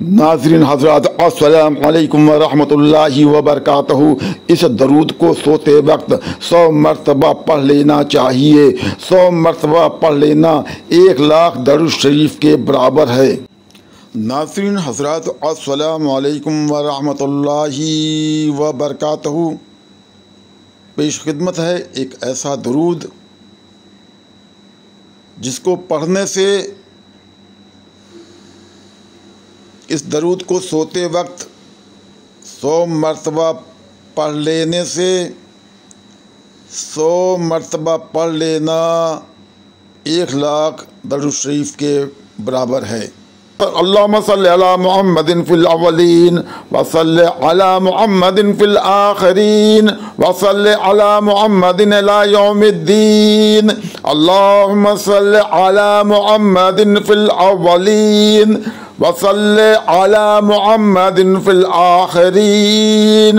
ناظرین حضرات السلام علیکم ورحمۃ اللہ وبرکاتہ اس درود کو سوتے وقت سو مرتبہ پڑھ لینا چاہیے سو مرتبہ پڑھ لینا ایک لاکھ درود شریف کے برابر ہے ناظرین حضرات السلام علیکم ورحمت اللہ وبرکاتہ پیش خدمت ہے ایک ایسا درود جس کو پڑھنے سے اس درود کو سوتے وقت سو مرتبہ پڑھ لینے سے سو مرتبہ پڑھ لینا ایک لاکھ درود شریف کے برابر ہے اللهم صل على محمد في الأولين وصل على محمد في الآخرين وصل على محمد إلى يوم الدين اللهم صل على محمد في الأولين وصل على محمد في الآخرين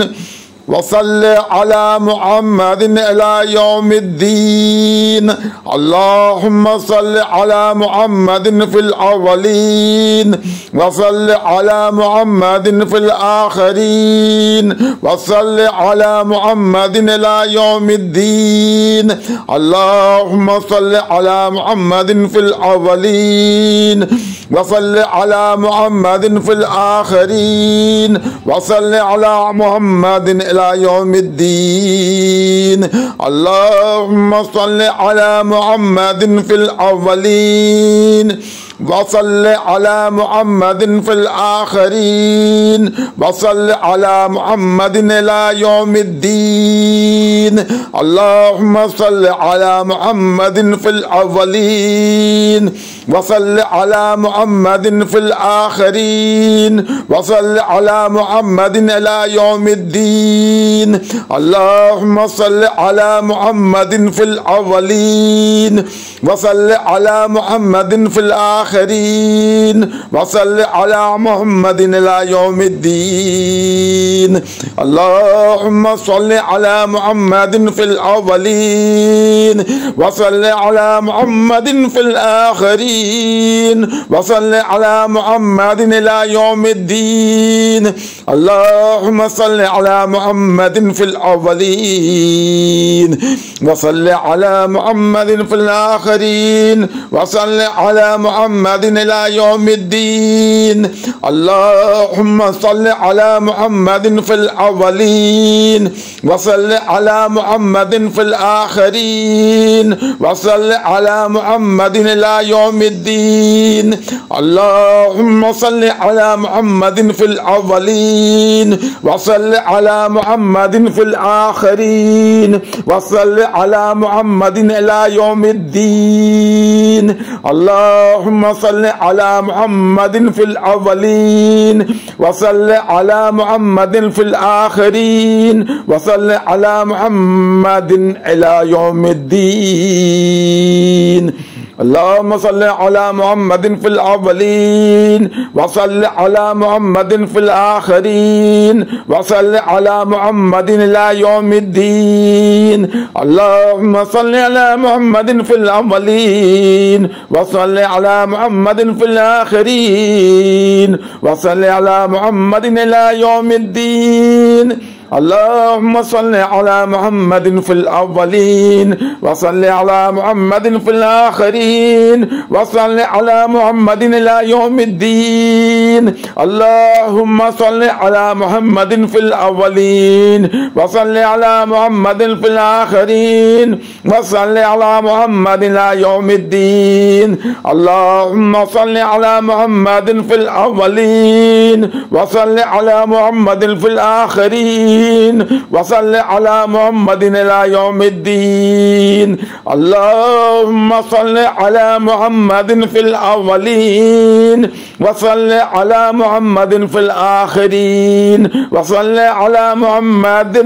وصل على محمد إلى يوم الدين اللهم صل على محمد في الأولين وصل على محمد في الآخرين وصل على محمد إلى يوم الدين اللهم صل على محمد في الأولين وصل على محمد في الآخرين وصل على محمد إلى يوم الدين اللهم صل على محمد في الأولين وصل على محمد في الآخرين وصل على محمد إلى يوم الدين اللهم صل على محمد في الأولين وصل على محمد في الآخرين وصل على محمد إلى يوم الدين اللهم صل على محمد في الأولين وصل على محمد في الآخرين الآخرين وصل على محمد إلى يوم الدين اللهم صل على محمد في الأولين وصل على محمد في الآخرين وصل على محمد إلى يوم الدين اللهم صل على محمد في الأولين وصل على محمد في الآخرين وصل على محمد محمد إلى يوم الدين اللهم صل على محمد في الأولين وصل على محمد في الآخرين وصل على محمد إلى يوم الدين اللهم صل على محمد في الأولين وصل على محمد في الآخرين وصل على محمد إلى يوم الدين اللهم صل على محمد في الأولين وصل على محمد في الآخرين وصل على محمد إلى يوم الدين اللهم صل على محمد في الأولين وصل على محمد في الآخرين وصل على محمد إلى يوم الدين اللهم صل على محمد في الأولين وصل على محمد في الآخرين وصل على محمد إلى يوم الدين اللهم صل على محمد في الأولين وصل على محمد في الآخرين وصل على محمد إلى يوم الدين اللهم صل على محمد في الأولين وصل على محمد في الآخرين وصل على محمد إلى يوم الدين اللهم صل على محمد في الأولين وصل على محمد في الآخرين الدين وصل على محمد إلى يوم الدين اللهم صل على محمد في الأولين وصل على محمد في الآخرين وصل على محمد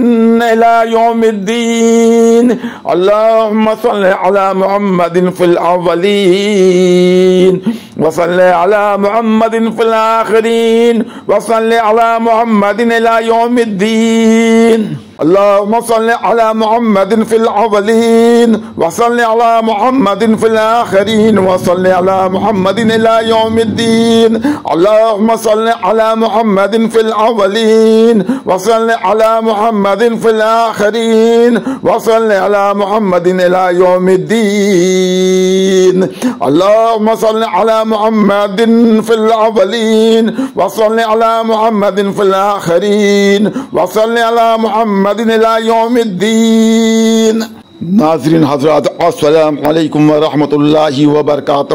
إلى يوم الدين اللهم صل على محمد في الأولين وصل على محمد في الآخرين وصل على محمد إلى يوم الدين اللهم صل على محمد في الأولين وصل على محمد في الآخرين وصل على محمد إلى يوم الدين اللهم صل على محمد في الأولين وصل على محمد في الآخرين وصل على محمد إلى يوم الدين اللهم صل على محمد في الأولين وصل على محمد في الآخرين وصل على محمد یوم الدین ناظرین حضرات السلام علیکم ورحمۃ اللہ وبرکاتہ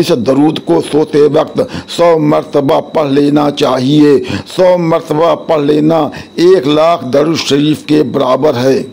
اس درود کو سوتے وقت سو مرتبہ پڑھ لینا چاہیے سو مرتبہ پڑھ لینا ایک لاکھ درود شریف کے برابر ہے